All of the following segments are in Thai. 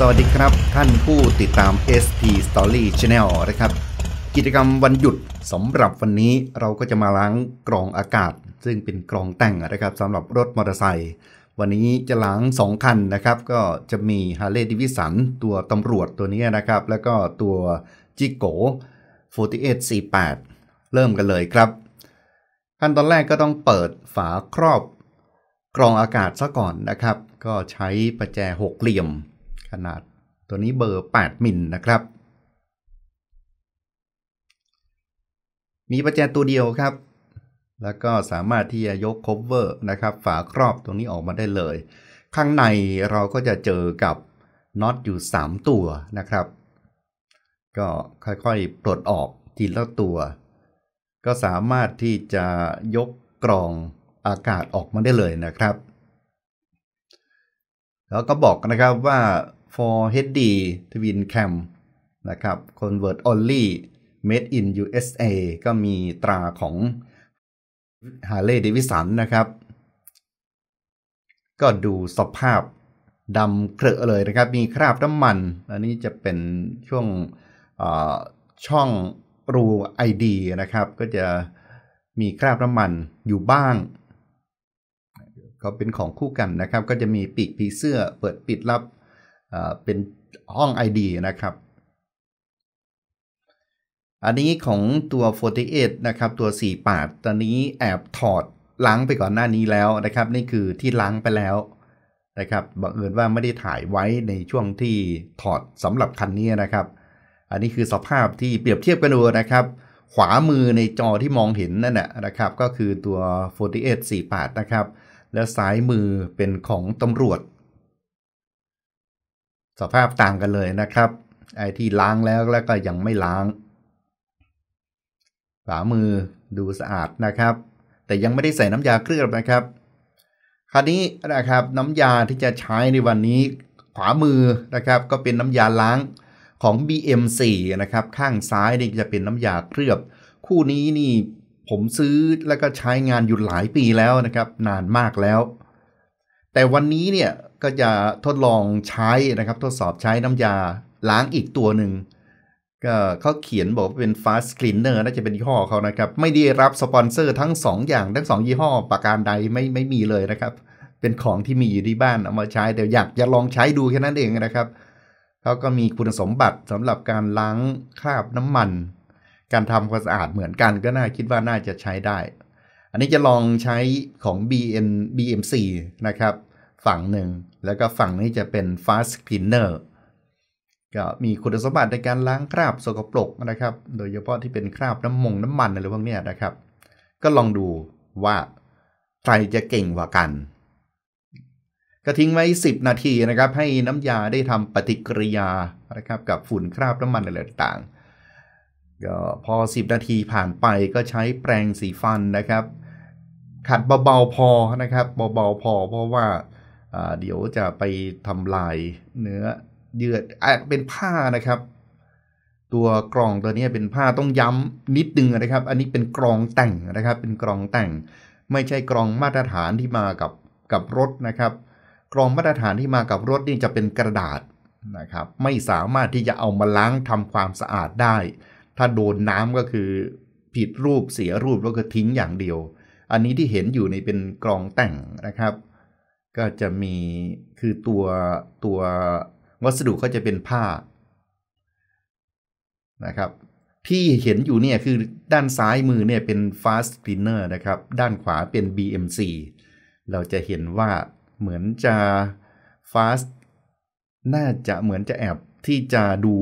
สวัสดีครับ ท่านผู้ติดตาม SP Story Channel นะครับ กิจกรรมวันหยุดสำหรับวันนี้เราก็จะมาล้างกรองอากาศ ซึ่งเป็นกรองแต่งนะครับสำหรับรถมอเตอร์ไซค์วันนี้จะล้าง2คันนะครับ ก็จะมี h a r l e y d a v i d s o n ตัวตำรวจตัวนี้นะครับ แล้วก็ตัวจิโก4848 เริ่มกันเลยครับขั้นตอนแรกก็ต้องเปิดฝาครอบกรองอากาศซะก่อนนะครับก็ใช้ประแจหกเหลี่ยมนาดตัวนี้เบอร์ 8 มิลนะครับ มีประแจตัวเดียวครับ แล้วก็สามารถที่จะยก cover นะครับ ฝาครอบตรงนี้ออกมาได้เลย ข้างในเราก็จะเจอกับน็อตอยู่ 3 ตัวนะครับ ก็ค่อย ๆ ปลดออกทีละตัว ก็สามารถที่จะยกกรองอากาศออกมาได้เลยนะครับ แล้วก็บอกนะครับว่า for HD Twin Cam นะครับ Convert Only Made in USA ก็มีตราของ Harley Davidson นะครับ ก็ดูสภาพดำเครอะเลยนะครับ มีคราบน้ำมัน อันนี้จะเป็นช่วงช่องรู ID นะครับ ก็จะมีคราบน้ำมันอยู่บ้าง ก็เป็นของคู่กันนะครับ ก็จะมีปีกผีเสื้อเปิดปิดรับเป็นห้อง ID นะครับ อันนี้ของตัว 48นะครับตัว 4ปาดตอนนี้แอบถอดล้างไปก่อนหน้านี้แล้วนะครับนี่คือที่ล้างไปแล้วนะครับบังเอิญว่าไม่ได้ถ่ายไว้ในช่วงที่ถอดสำหรับคันนี้นะครับ อันนี้คือสภาพที่เปรียบเทียบกันดูนะครับขวามือในจอที่มองเห็นนั่นแหละนะครับก็คือตัว 48 4ปาดนะครับและซ้ายมือเป็นของตำรวจสภาพต่างกันเลยนะครับไอ้ที่ล้างแล้วแล้วก็ยังไม่ล้างฝ่ามือดูสะอาดนะครับ แต่ยังไม่ได้ใส่น้ำยาเคลือบนะครับ คราวนี้นะครับน้ำยาที่จะใช้ในวันนี้ขวามือนะครับ ก็เป็นน้ำยาล้างของ BM4 นะครับ ข้างซ้ายนี่จะเป็นน้ำยาเคลือบ คู่นี้นี่ผมซื้อแล้วก็ใช้งานอยู่หลายปีแล้วนะครับ นานมากแล้ว แต่วันนี้เนี่ยก็จะทดลองใช้นะครับทดสอบใช้น้ำยาล้างอีกตัวหนึ่งก็เขาเขียนบอกเป็น fast cleaner น่าจะเป็นยี่ห้อเขานะครับ ไม่ได้รับสปอนเซอร์ทั้ง2 อย่างทั้ง2ยี่ห้อประการใดไม่ไม่มีเลยนะครับ เป็นของที่มีอยู่ที่บ้านเอามาใช้ แต่อยากจะลองใช้ดูแค่นั้นเองนะครับเขาก็มีคุณสมบัติสำหรับการล้างคราบน้ำมัน การทำความสะอาดเหมือนกัน ก็น่าคิดว่าน่าจะใช้ได้ อันนี้จะลองใช้ของ BN BMC นะครับฝั่งหนึ่งแล้วก็ฝั่งนี้จะเป็นฟาส t c ี e เนอร์ก็มีคุณสมบัติในการล้างคราบสกปรกนะครับ โดยเฉพาะที่เป็นคราบน้ำมง น้ำมัน อะไรพวกนี้นะครับ ก็ลองดูว่าใครจะเก่งกว่ากัน ก็ทิ้งไว้ 10 นาทีนะครับ ให้น้ำยาได้ทำปฏิกิริยานะครับ กับฝุ่นคราบน้ำมันอะไรต่างๆก็พอ 10 นาทีผ่านไปก็ใช้แปรงสีฟันนะครับ ขัดเบาๆพอนะครับเบาๆพอเพราะว่าเดี๋ยวจะไปทำลายเนื้อเยื่อเป็นผ้านะครับ ตัวกรองตัวนี้เป็นผ้าต้องย้ำนิดนึงนะครับ อันนี้เป็นกรองแต่งนะครับ เป็นกรองแต่ง ไม่ใช่กรองมาตรฐานที่มากับกับรถนะครับ กรองมาตรฐานที่มากับรถนี่จะเป็นกระดาษนะครับ ไม่สามารถที่จะเอามาล้างทำความสะอาดได้ ถ้าโดนน้ำก็คือผิดรูปเสียรูปแล้วก็ทิ้งอย่างเดียว อันนี้ที่เห็นอยู่ในเป็นกรองแต่งนะครับก็จะมี คือตัวตัววัสดุก็จะเป็นผ้า นะครับ ที่เห็นอยู่เนี่ย คือด้านซ้ายมือเนี่ย เป็น fast spinner นะครับ ด้านขวาเป็น BMC เราจะเห็นว่าเหมือนจะ fast น่าจะเหมือนจะแอบที่จะดู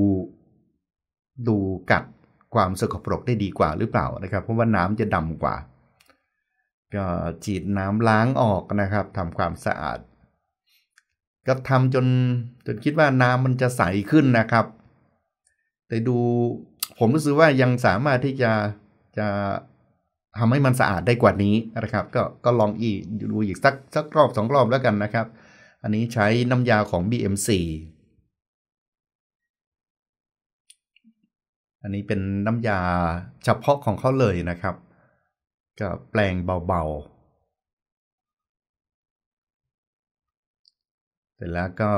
ดูกัดความสกปรกได้ดีกว่าหรือเปล่านะครับ เพราะว่าน้ำจะดำกว่าก็ฉีดน้ำล้างออกนะครับทำความสะอาด ก็ทำจนจนคิดว่าน้ำมันจะใสขึ้นนะครับ แต่ดูผมรู้สึกว่ายังสามารถที่จะจะทำให้มันสะอาดได้กว่านี้นะครับ ก็ก็ลองอีกดูอีกสักสักรอบสองรอบแล้วกันนะครับ อันนี้ใช้น้ำยาของ b m c อันนี้เป็นน้ำยาเฉพาะของเขาเลยนะครับกับแปลงเบาๆ เสร็จแล้วก็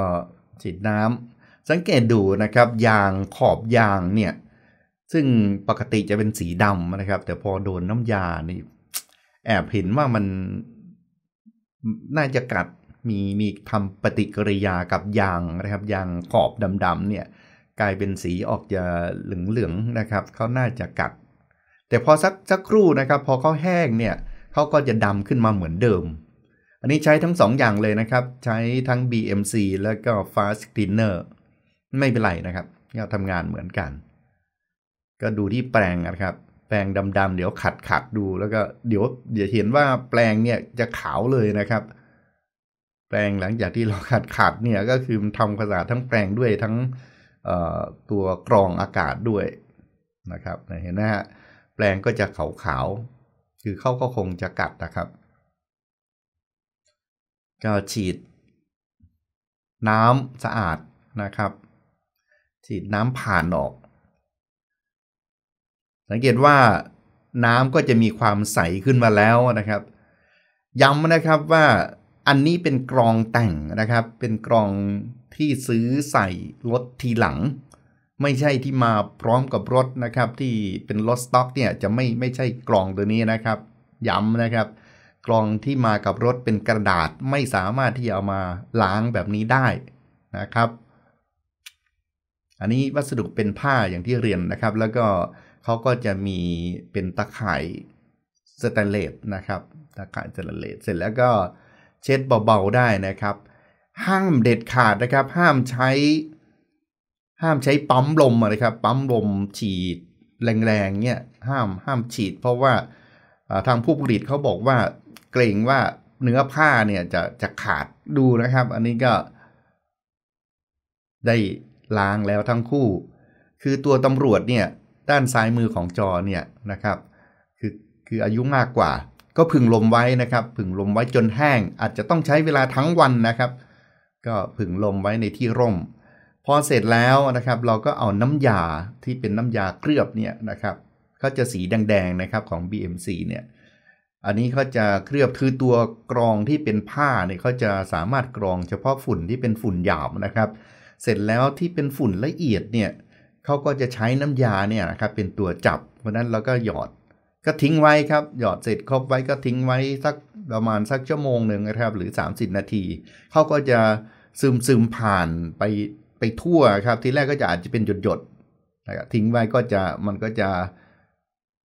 ฉีดน้ำสังเกตดูนะครับยางขอบยางเนี่ย ซึ่งปกติจะเป็นสีดำนะครับ แต่พอโดนน้ำยานี่แอบเห็นว่ามันน่าจะกัด มีมีทำปฏิกิริยากับยางนะครับ ยางขอบดำๆเนี่ย กลายเป็นสีออกจะเหลืองๆ นะครับ เขาน่าจะกัดแต่พอสักสักครู่นะครับพอเขาแห้งเนี่ยเขาก็จะดำขึ้นมาเหมือนเดิม อันนี้ใช้ทั้ง2ออย่างเลยนะครับ ใช้ทั้ง BMC แล้วก็ Fast Cleaner ไม่เป็นไรนะครับก็ทำงานเหมือนกัน ก็ดูที่แปลงนะครับแปลงดำๆเดี๋ยวขัดขัดดู แล้วก็เดี๋ยว เดี๋ยวเห็นว่าแปลงเนี่ยจะขาวเลยนะครับ แปลงหลังจากที่เราขัดขัดเนี่ยก็คือทำความสะอาดทั้งแปลงด้วยทั้งตัวกรองอากาศด้วยนะครับเห็นไหมฮะแปลงก็จะขาวๆ คือเขาก็คงจะกัดนะครับ ก็ฉีด น้ำสะอาดนะครับ ฉีดน้ำผ่านออก สังเกตว่าน้ำก็จะมีความใสขึ้นมาแล้วนะครับ ย้ำนะครับว่าอันนี้เป็นกรองแต่งนะครับ เป็นกรองที่ซื้อใส่รถทีหลังไม่ใช่ที่มาพร้อมกับรถนะครับ ที่เป็นรถสต็อกเนี่ยจะไม่ไม่ใช่กล่องตัวนี้นะครับ ย้ำนะครับ กล่องที่มากับรถเป็นกระดาษไม่สามารถที่จะเอามาล้างแบบนี้ได้นะครับ อันนี้วัสดุเป็นผ้าอย่างที่เรียนนะครับแล้วก็เขาก็จะมีเป็นตะข่ายสแตนเลสนะครับตะข่ายสแตนเลสเสร็จแล้วก็เช็ดเบา ๆ ได้นะครับ ห้ามเด็ดขาดนะครับ ห้ามใช้ห้ามใช้ปั๊มลมนะครับปั๊มลมฉีด แรงๆเนี่ย ห้ามห้ามฉีด เพราะว่าทางผู้ผลิตเขาบอกว่า เกรงว่าเนื้อผ้าเนี่ยจะจะขาดดูนะครับ อันนี้ก็ ได้ล้างแล้วทั้งคู่ คือตัวตำรวจเนี่ยด้านซ้ายมือของจอเนี่ยนะครับ คือคืออายุมากกว่า ก็พึงลมไว้นะครับพึงลมไว้จนแห้ง อาจจะต้องใช้เวลาทั้งวันนะครับ ก็พึงลมไว้ในที่ร่มพอเสร็จแล้วนะครับเราก็เอาน้ำยาที่เป็นน้ำยาเคลือบเนี่ยนะครับก็จะสีแดงๆนะครับของ BMC เนี่ยอันนี้เขาจะเคลือบคือตัวกรองที่เป็นผ้าเนี่ยเขาจะสามารถกรองเฉพาะฝุ่นที่เป็นฝุ่นหยาบนะครับ เสร็จแล้วที่เป็นฝุ่นละเอียดเนี่ยเขาก็จะใช้น้ำยาเนี่ยนะครับเป็นตัวจับ เพราะนั้นเราก็หยอดก็ทิ้งไว้ครับหยอดเสร็จครบไว้ก็ทิ้งไว้สักประมาณสักชั่วโมงหนึ่งนะครับหรือ 30 นาทีเขาก็จะซึมซึมผ่านไปไปทั่วครับ ทีแรกก็จะอาจจะเป็นหยดๆนะครับทิ้งไว้ก็จะมันก็จะ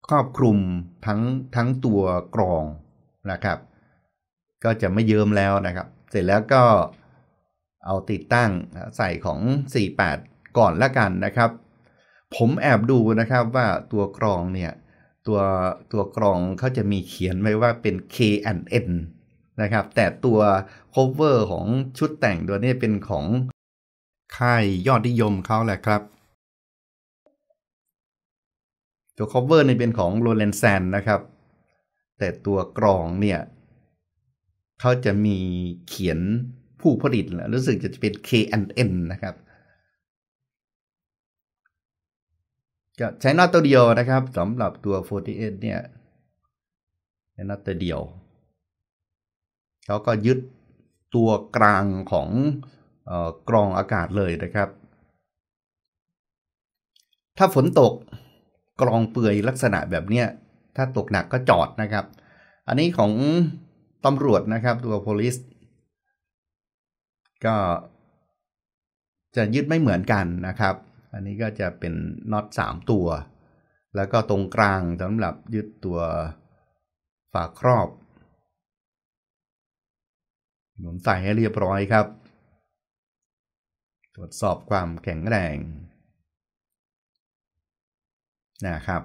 ครอบคลุมทั้งทั้งตัวกรองนะครับ ก็จะไม่เยิ้มแล้วนะครับ เสร็จแล้วก็เอาติดตั้งใส่ของ 48 ก่อนละกันนะครับ ผมแอบดูนะครับว่าตัวกรองเนี่ยตัวตัวกรองเขาจะมีเขียนไว้ว่าเป็น K and N นะครับ แต่ตัว cover ของชุดแต่งตัวนี้เป็นของค่ายยอดนิยมเขาแหละครับ ตัว cover เนี่เป็นของโรแลนแซนนะครับ แต่ตัวกรองเนี่ย เขาจะมีเขียนผู้ผลิต รู้สึกจะเป็น K&N นะครับก็ใช้น็อตตัวเดียวนะครับสำหรับตัว 48 เนี่ยใช้น็อตตัวเดียว เขาก็ยึดตัวกลางของกรองอากาศเลยนะครับ ถ้าฝนตก กรองเปื่อยลักษณะแบบเนี้ยถ้าตกหนักก็จอดนะครับ อันนี้ของตำรวจนะครับ ตัว police ก็จะยึดไม่เหมือนกันนะครับ อันนี้ก็จะเป็นน็อต3ตัว แล้วก็ตรงกลางสำหรับยึดตัวฝาครอบหนุนใส่ให้เรียบร้อยครับตรวจสอบความแข็งแรงนะครับ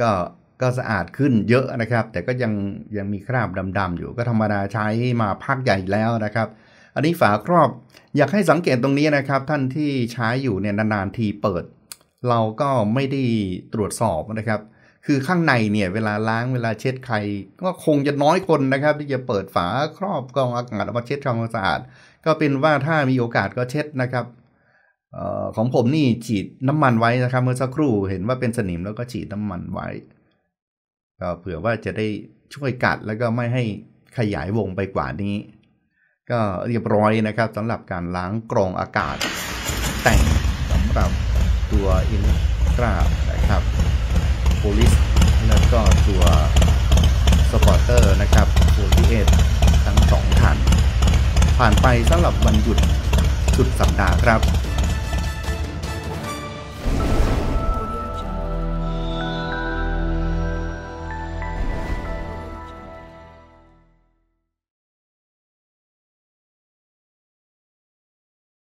ก็ก็สะอาดขึ้นเยอะนะครับ แต่ก็ยังยังมีคราบดำๆอยู่ก็ธรรมดาใช้มาพักใหญ่แล้วนะครับ อันนี้ฝาครอบอยากให้สังเกตตรงนี้นะครับ ท่านที่ใช้อยู่เนี่ยนานๆทีเปิด เราก็ไม่ได้ตรวจสอบนะครับ คือข้างในเนี่ย เวลาล้างเวลาเช็ดใครก็คงจะน้อยคนนะครับ ที่จะเปิดฝาครอบกองอากาศมาเช็ดทำความสะอาดก็เป็นว่าถ้ามีโอกาสก็เช็ดนะครับออของผมนี่ฉีดน้ำมันไว้นะครับ เมื่อสักครู่เห็นว่าเป็นสนิมแล้วก็ฉีดน้ำมันไว้ก็เผื่อว่าจะได้ช่วยกัดแล้วก็ไม่ให้ขยายวงไปกว่านี้ ก็เรียบร้อยนะครับสำหรับการล้างกรองอากาศ แต่งสำหรับตัวอินทรานะครับโพลิสแล้วก็ตัวสปอร์เตอร์นะครับโพลิผ่านไปสำหรับวันหยุดสุดสัปดาห์ครับ